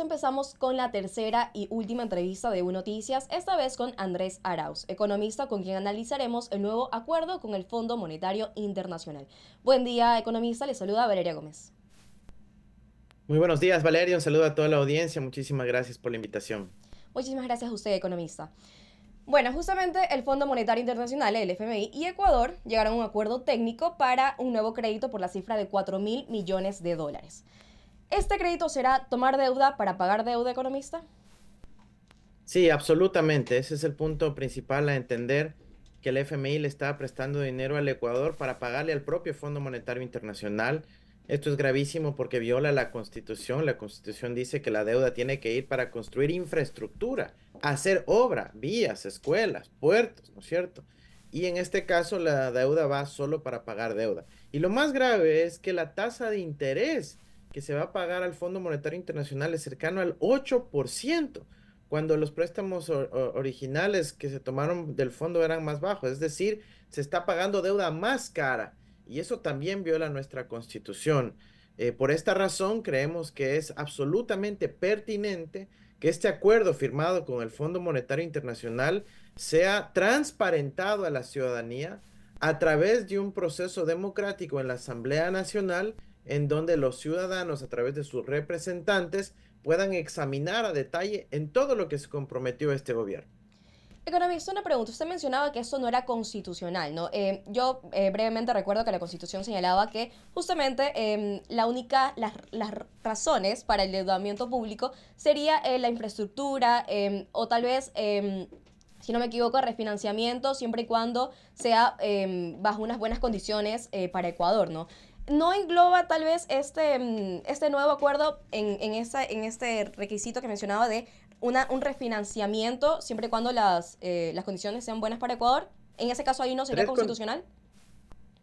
Empezamos con la tercera y última entrevista de U Noticias, esta vez con Andrés Arauz, economista con quien analizaremos el nuevo acuerdo con el Fondo Monetario Internacional. Buen día, economista, le saluda Valeria Gómez. Muy buenos días, Valeria, un saludo a toda la audiencia, muchísimas gracias por la invitación. Muchísimas gracias a usted, economista. Bueno, justamente el Fondo Monetario Internacional, el FMI y Ecuador llegaron a un acuerdo técnico para un nuevo crédito por la cifra de 4 mil millones de dólares. ¿Este crédito será tomar deuda para pagar deuda economista? Sí, absolutamente. Ese es el punto principal a entender que el FMI le está prestando dinero al Ecuador para pagarle al propio Fondo Monetario Internacional. Esto es gravísimo porque viola la Constitución. La Constitución dice que la deuda tiene que ir para construir infraestructura, hacer obra, vías, escuelas, puertos, ¿no es cierto? Y en este caso la deuda va solo para pagar deuda. Y lo más grave es que la tasa de interés que se va a pagar al Fondo Monetario Internacional es cercano al 8%, cuando los préstamos originales que se tomaron del fondo eran más bajos, es decir, se está pagando deuda más cara y eso también viola nuestra constitución. Eh, por esta razón creemos que es absolutamente pertinente que este acuerdo firmado con el Fondo Monetario Internacional sea transparentado a la ciudadanía a través de un proceso democrático en la Asamblea Nacional en donde los ciudadanos a través de sus representantes puedan examinar a detalle en todo lo que se comprometió este gobierno. Economista, una pregunta. Usted mencionaba que eso no era constitucional, ¿no? Eh, yo eh, brevemente recuerdo que la Constitución señalaba que justamente em, la única, las, las, razones para el endeudamiento público sería eh, la infraestructura em, o tal vez em, si no me equivoco, refinanciamiento siempre y cuando sea bajo unas buenas condiciones para Ecuador, ¿no? no engloba tal vez este, mm, este nuevo acuerdo en, en, este requisito que mencionaba de una, un refinanciamiento siempre y cuando las, eh, condiciones sean buenas para Ecuador. En ese caso ahí no sería constitucional.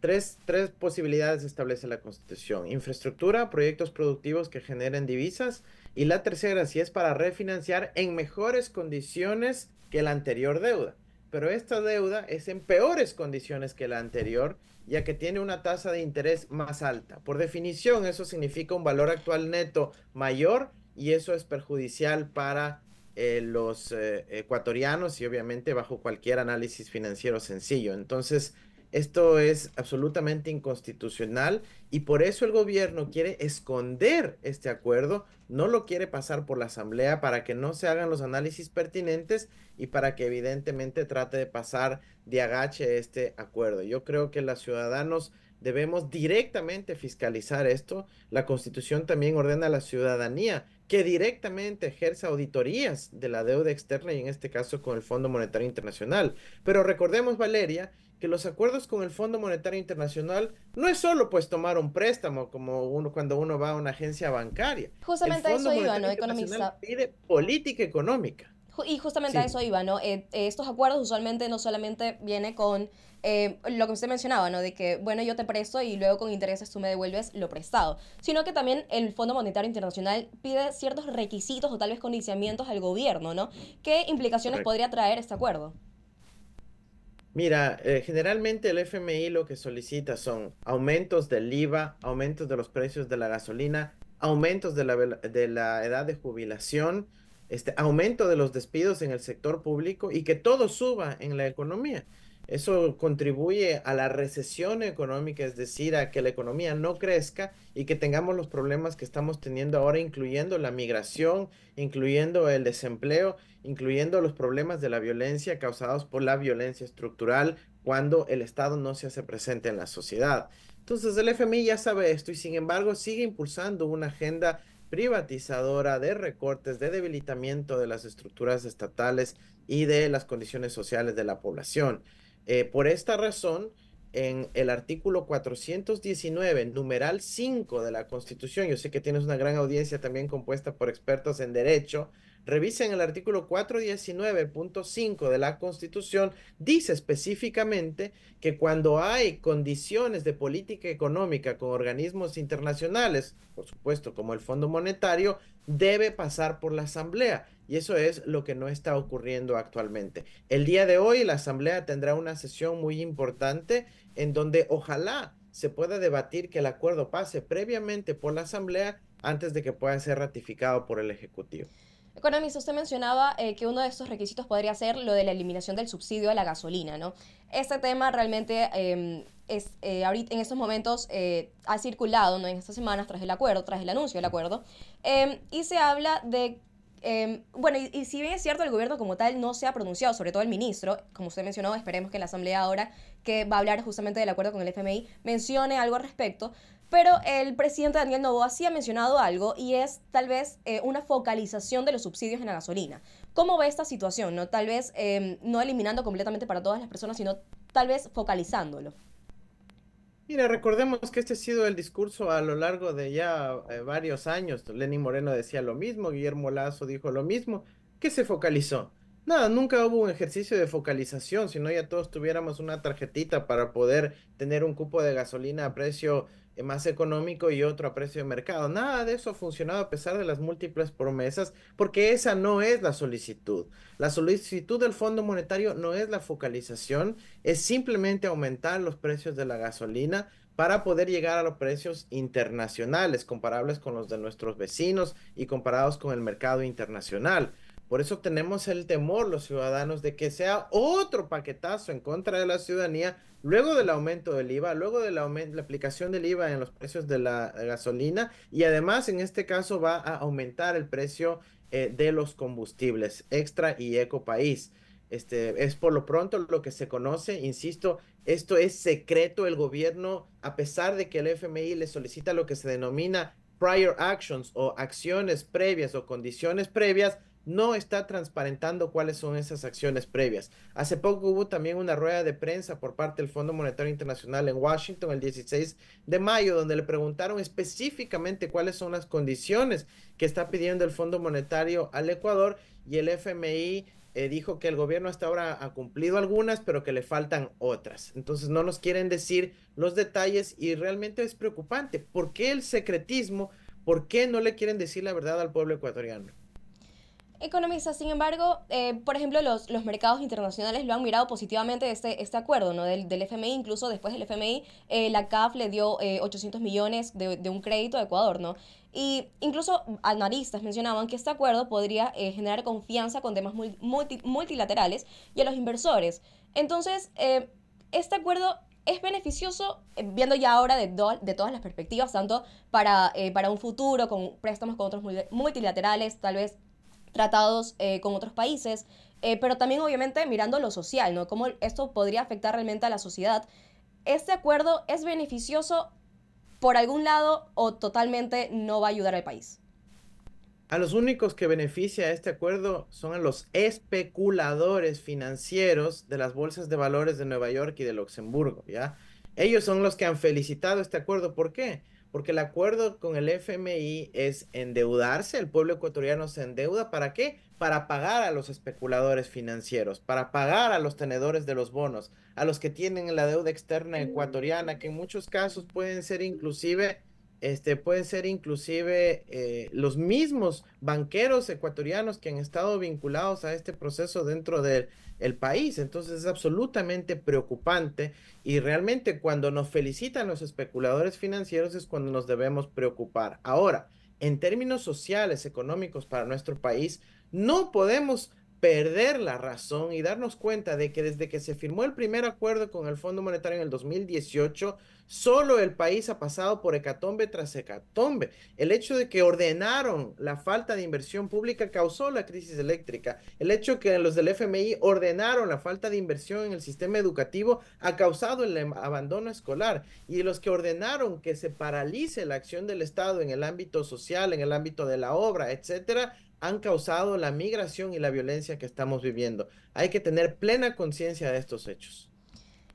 Tres, tres, posibilidades establece la Constitución. Infraestructura, proyectos productivos que generen divisas y la tercera si es para refinanciar en mejores condiciones que la anterior deuda pero esta deuda es en peores condiciones que la anterior, ya que tiene una tasa de interés más alta. Por definición, eso significa un valor actual neto mayor y eso es perjudicial para eh, los eh, ecuatorianos y obviamente bajo cualquier análisis financiero sencillo. Entonces, esto es absolutamente inconstitucional y por eso el gobierno quiere esconder este acuerdo, no lo quiere pasar por la asamblea para que no se hagan los análisis pertinentes y para que evidentemente trate de pasar de agache este acuerdo. Yo creo que los ciudadanos debemos directamente fiscalizar esto. La constitución también ordena a la ciudadanía que directamente ejerza auditorías de la deuda externa y en este caso con el Fondo Monetario Internacional. Pero recordemos, Valeria, que los acuerdos con el Fondo Monetario Internacional no es solo pues tomar un préstamo como uno cuando uno va a una agencia bancaria. Justamente el eso iba, ¿no? Economista. Pide política económica. Y justamente a eso iba, ¿no? Eh, eh, estos acuerdos usualmente no solamente viene con eh, lo que usted mencionaba, ¿no? De que, bueno, yo te presto y luego con intereses tú me devuelves lo prestado, sino que también el Fondo Monetario Internacional pide ciertos requisitos o tal vez condicionamientos al gobierno, ¿no? ¿Qué implicaciones podría traer este acuerdo? Mira, eh, generalmente el FMI lo que solicita son aumentos del IVA, aumentos de los precios de la gasolina, aumentos de la, de la edad de jubilación, este, aumento de los despidos en el sector público y que todo suba en la economía. Eso contribuye a la recesión económica, es decir, a que la economía no crezca y que tengamos los problemas que estamos teniendo ahora, incluyendo la migración, incluyendo el desempleo, incluyendo los problemas de la violencia causados por la violencia estructural cuando el Estado no se hace presente en la sociedad. Entonces el FMI ya sabe esto y sin embargo sigue impulsando una agenda privatizadora de recortes, de debilitamiento de las estructuras estatales y de las condiciones sociales de la población. Eh, por esta razón, en el artículo 419, numeral 5 de la Constitución, yo sé que tienes una gran audiencia también compuesta por expertos en derecho, Revisen el artículo 419.5 de la Constitución, dice específicamente que cuando hay condiciones de política económica con organismos internacionales, por supuesto como el Fondo Monetario, debe pasar por la Asamblea. Y eso es lo que no está ocurriendo actualmente. El día de hoy la Asamblea tendrá una sesión muy importante en donde ojalá se pueda debatir que el acuerdo pase previamente por la Asamblea antes de que pueda ser ratificado por el Ejecutivo. Economista, usted mencionaba eh, que uno de estos requisitos podría ser lo de la eliminación del subsidio a la gasolina, ¿no? Este tema realmente em, es, eh, en estos momentos eh, ha circulado, ¿no? En estas semanas, tras el acuerdo, tras el anuncio del acuerdo, em, y se habla de Em, bueno, y, si bien es cierto, el gobierno como tal no se ha pronunciado, sobre todo el ministro, como usted mencionó, esperemos que en la asamblea ahora, que va a hablar justamente del acuerdo con el FMI, mencione algo al respecto, pero el presidente Daniel Novoa sí ha mencionado algo y es tal vez eh, una focalización de los subsidios en la gasolina. ¿Cómo ve esta situación? No? Tal vez em, no eliminando completamente para todas las personas, sino tal vez focalizándolo. Mira, recordemos que este ha sido el discurso a lo largo de ya eh, varios años. Lenín Moreno decía lo mismo, Guillermo Lazo dijo lo mismo. ¿Qué se focalizó? Nada, nunca hubo un ejercicio de focalización, sino ya todos tuviéramos una tarjetita para poder tener un cupo de gasolina a precio eh, más económico y otro a precio de mercado. Nada de eso ha funcionado a pesar de las múltiples promesas, porque esa no es la solicitud. La solicitud del Fondo Monetario no es la focalización, es simplemente aumentar los precios de la gasolina para poder llegar a los precios internacionales comparables con los de nuestros vecinos y comparados con el mercado internacional. Por eso tenemos el temor, los ciudadanos, de que sea otro paquetazo en contra de la ciudadanía, luego del aumento del IVA, luego de la, aplicación del IVA en los precios de la gasolina, y además en este caso va a aumentar el precio eh, de los combustibles extra y eco país. Este, es por lo pronto lo que se conoce, insisto, esto es secreto, el gobierno, a pesar de que el FMI le solicita lo que se denomina prior actions o acciones previas o condiciones previas, no está transparentando cuáles son esas acciones previas. Hace poco hubo también una rueda de prensa por parte del Fondo Monetario Internacional en Washington el 16 de mayo donde le preguntaron específicamente cuáles son las condiciones que está pidiendo el Fondo Monetario al Ecuador y el FMI eh, dijo que el gobierno hasta ahora ha cumplido algunas, pero que le faltan otras. Entonces no nos quieren decir los detalles y realmente es preocupante. ¿Por qué el secretismo? ¿Por qué no le quieren decir la verdad al pueblo ecuatoriano? economistas, sin embargo, eh, por ejemplo, los, los mercados internacionales lo han mirado positivamente este, este acuerdo ¿no? del, del FMI. Incluso después del FMI, eh, la CAF le dio 800 eh, millones de, de, un crédito a Ecuador, ¿no? Y incluso analistas mencionaban que este acuerdo podría generar confianza con temas multi, multilaterales y a los inversores. Entonces, este acuerdo es beneficioso, viendo ya ahora de, de todas las perspectivas, tanto para, para un futuro, con préstamos con otros multilaterales, tal vez tratados eh, con otros países, eh, pero también obviamente mirando lo social, ¿no? Cómo esto podría afectar realmente a la sociedad. ¿Este acuerdo es beneficioso por algún lado o totalmente no va a ayudar al país? A los únicos que beneficia este acuerdo son a los especuladores financieros de las bolsas de valores de Nueva York y de Luxemburgo, ¿ya? Ellos son los que han felicitado este acuerdo. ¿Por qué? porque el acuerdo con el FMI es endeudarse, el pueblo ecuatoriano se endeuda, ¿para qué? Para pagar a los especuladores financieros, para pagar a los tenedores de los bonos, a los que tienen la deuda externa ecuatoriana, que en muchos casos pueden ser inclusive este, pueden ser inclusive eh, los mismos banqueros ecuatorianos que han estado vinculados a este proceso dentro del país. Entonces es absolutamente preocupante y realmente cuando nos felicitan los especuladores financieros es cuando nos debemos preocupar. Ahora, en términos sociales, económicos para nuestro país, no podemos perder la razón y darnos cuenta de que desde que se firmó el primer acuerdo con el Fondo Monetario en el 2018, solo el país ha pasado por hecatombe tras hecatombe. El hecho de que ordenaron la falta de inversión pública causó la crisis eléctrica. El hecho de que los del FMI ordenaron la falta de inversión en el sistema educativo ha causado el em, abandono escolar. Y los que ordenaron que se paralice la acción del Estado en el ámbito social, en el ámbito de la obra, etcétera, han causado la migración y la violencia que estamos viviendo. Hay que tener plena conciencia de estos hechos.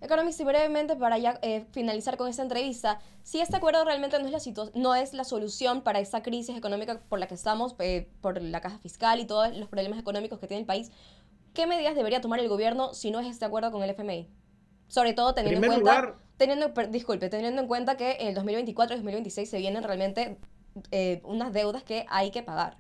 Economista, y brevemente para ya eh, finalizar con esta entrevista, si este acuerdo realmente no es la, no es la solución para esta crisis económica por la que estamos, eh, por la caja fiscal y todos los problemas económicos que tiene el país, ¿qué medidas debería tomar el gobierno si no es este acuerdo con el FMI? Sobre todo teniendo en cuenta, teniendo, disculpe, teniendo en cuenta que en el 2024 y 2026 se vienen realmente eh, unas deudas que hay que pagar.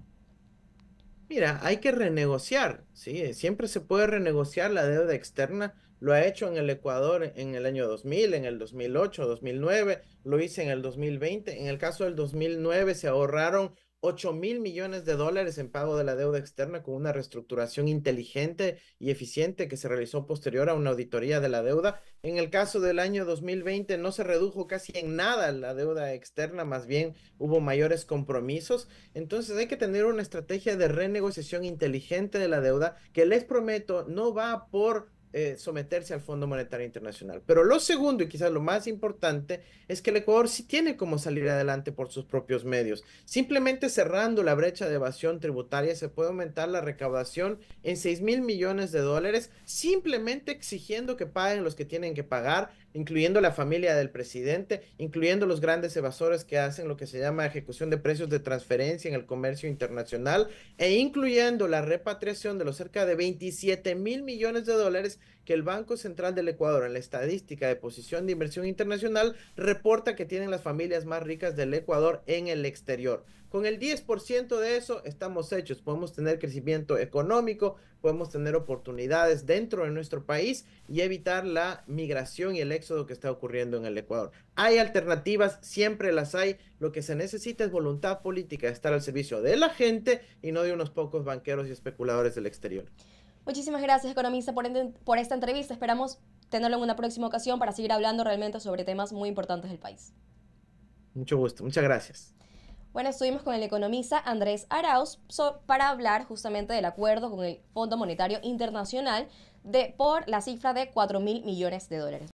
Mira, hay que renegociar, ¿sí? Eh, siempre se puede renegociar la deuda externa. Lo ha hecho en el Ecuador en el año 2000, en el 2008, 2009, lo hice en el 2020. En el caso del 2009 se ahorraron 8 mil millones de dólares en pago de la deuda externa con una reestructuración inteligente y eficiente que se realizó posterior a una auditoría de la deuda. En el caso del año 2020 no se redujo casi en nada la deuda externa, más bien hubo mayores compromisos. Entonces hay que tener una estrategia de renegociación inteligente de la deuda que les prometo no va por eh, someterse al Fondo Monetario Internacional. Pero lo segundo y quizás lo más importante es que el Ecuador sí tiene cómo salir adelante por sus propios medios. Simplemente cerrando la brecha de evasión tributaria se puede aumentar la recaudación en 6 mil millones de dólares, simplemente exigiendo que paguen los que tienen que pagar, incluyendo la familia del presidente, incluyendo los grandes evasores que hacen lo que se llama ejecución de precios de transferencia en el comercio internacional, e incluyendo la repatriación de los cerca de 27 mil millones de dólares que el Banco Central del Ecuador en la estadística de posición de inversión internacional reporta que tienen las familias más ricas del Ecuador en el exterior. Con el 10% de eso estamos hechos, podemos tener crecimiento económico, podemos tener oportunidades dentro de nuestro país y evitar la migración y el éxodo que está ocurriendo en el Ecuador. Hay alternativas, siempre las hay, lo que se necesita es voluntad política, estar al servicio de la gente y no de unos pocos banqueros y especuladores del exterior. Muchísimas gracias, economista, por, esta entrevista. Esperamos tenerlo en una próxima ocasión para seguir hablando realmente sobre temas muy importantes del país. Mucho gusto, muchas gracias. Bueno, estuvimos con el economista Andrés Arauz para hablar justamente del acuerdo con el Fondo Monetario Internacional de, por la cifra de 4 mil millones de dólares.